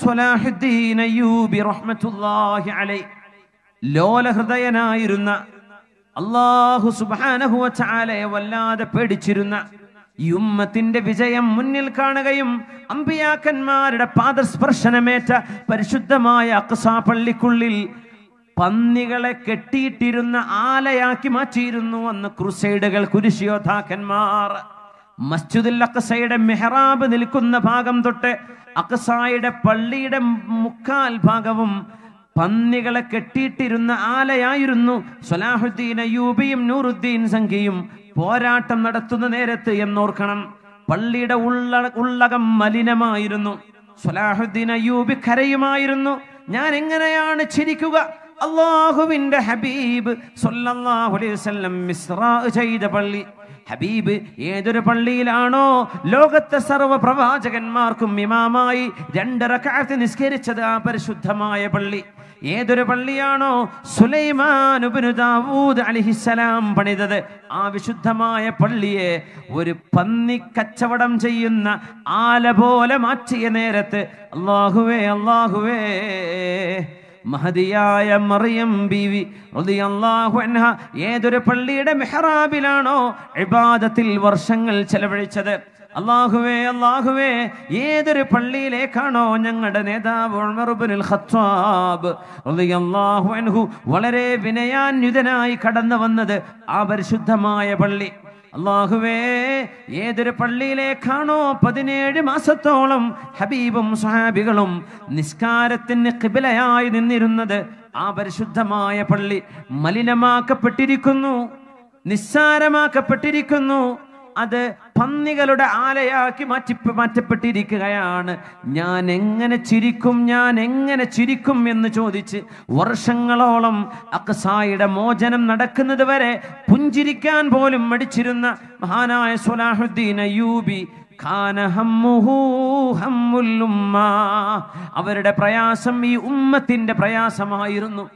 സ്വലാഹുദ്ദീൻ അയ്യൂബി റഹ്മത്തുല്ലാഹി അലൈ ലോലഹൃദയനായിരുന്ന അള്ളാഹു സുബാനഹുവ ചാലയെ വല്ലാതെ പേടിച്ചിരുന്ന യുമ്മത്തിന്റെ വിജയം മുന്നിൽ കാണുകയും അമ്പിയാക്കന്മാരുടെ പാദസ്പർശനമേറ്റ പരിശുദ്ധമായ അക്സാ പള്ളിക്കുള്ളിൽ പന്നികളെ കെട്ടിയിട്ടിരുന്ന ആലയാക്കി മാറ്റിയിരുന്നു അന്ന് ക്രുസൈഡുകൾ കുരിശിയോദ്ധാക്കന്മാർ മസ്ജിദുൽ അക്സയുടെ മെഹ്റാബ് നിൽക്കുന്ന ഭാഗം തൊട്ട് അക്സായുടെ പള്ളിയുടെ മുക്കാൽ ഭാഗവും പന്നികളെ കെട്ടിയിട്ടിരുന്ന ആലയായിരുന്നു സലാഹുദ്ദീൻ അയ്യൂബിയും നൂറുദ്ദീൻ സംഖ്യയും പോരാട്ടം നടത്തുന്ന നേരത്ത് എന്നോർക്കണം പള്ളിയുടെ ഉള്ള ഉള്ളകം മലിനമായിരുന്നു സലാഹുദ്ദീൻ അയ്യൂബി കരയുമായിരുന്നു ഞാൻ എങ്ങനെയാണ് ചിരിക്കുക അള്ളാഹുവിൻ്റെ ഹബീബ് അലൈഹി വസല്ലം ചെയ്ത പള്ളി ഹബീബ് ഏതൊരു പള്ളിയിലാണോ ലോകത്തെ സർവ പ്രവാചകന്മാർക്കും ഇമാമായി രണ്ടര കാലത്ത് നിസ്കരിച്ചത് ആ പരിശുദ്ധമായ പള്ളി ഏതൊരു പള്ളിയാണോ സുലൈമാൻ ദാവൂദ് അലിഹിസലാം പണിതത് ആ വിശുദ്ധമായ പള്ളിയെ ഒരു പന്നി കച്ചവടം ചെയ്യുന്ന ആല പോലെ മാറ്റിയ നേരത്ത് അള്ളാഹുവേ അള്ളാഹുവേ മഹതിയായ മറിയം ബീവി അൻഹ ഏതൊരു പള്ളിയുടെ മെഹറാബിലാണോ ഇബാദത്തിൽ വർഷങ്ങൾ ചെലവഴിച്ചത് അള്ളാഹുവേ അള്ളാഹുവേ ഏതൊരു പള്ളിയിലേക്കാണോ ഞങ്ങളുടെ നേതാവ് ഉൾമറുബുനിൽ ഖത്താബ് അൻഹു വളരെ വിനയാന്യുതനായി കടന്നു വന്നത് ആ പരിശുദ്ധമായ പള്ളി അള്ളാഹുവേ ഏതൊരു പള്ളിയിലേക്കാണോ പതിനേഴ് മാസത്തോളം ഹബീബും സഹാബികളും നിസ്കാരത്തിന് കിബിലയായി നിന്നിരുന്നത് ആ പരിശുദ്ധമായ പള്ളി മലിനമാക്കപ്പെട്ടിരിക്കുന്നു നിസ്സാരമാക്കപ്പെട്ടിരിക്കുന്നു അത് പന്നികളുടെ ആലയാക്കി മാറ്റി മാറ്റപ്പെട്ടിരിക്കുകയാണ് ഞാൻ എങ്ങനെ ചിരിക്കും ഞാൻ എങ്ങനെ ചിരിക്കും എന്ന് ചോദിച്ച് വർഷങ്ങളോളം അക്സായുടെ മോചനം നടക്കുന്നത് വരെ പുഞ്ചിരിക്കാൻ പോലും മടിച്ചിരുന്ന മഹാനായ സുലാഹുദ്ദീൻ അയ്യൂബി അവരുടെ പ്രയാസം ഈ ഉമ്മത്തിന്റെ പ്രയാസമായിരുന്നു